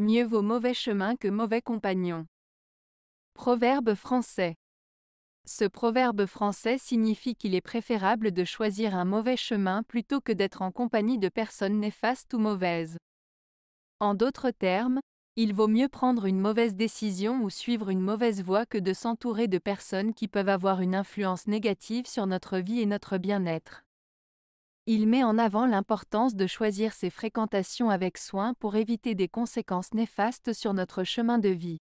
Mieux vaut mauvais chemin que mauvais compagnon. Proverbe français. Ce proverbe français signifie qu'il est préférable de choisir un mauvais chemin plutôt que d'être en compagnie de personnes néfastes ou mauvaises. En d'autres termes, il vaut mieux prendre une mauvaise décision ou suivre une mauvaise voie que de s'entourer de personnes qui peuvent avoir une influence négative sur notre vie et notre bien-être. Il met en avant l'importance de choisir ses fréquentations avec soin pour éviter des conséquences néfastes sur notre chemin de vie.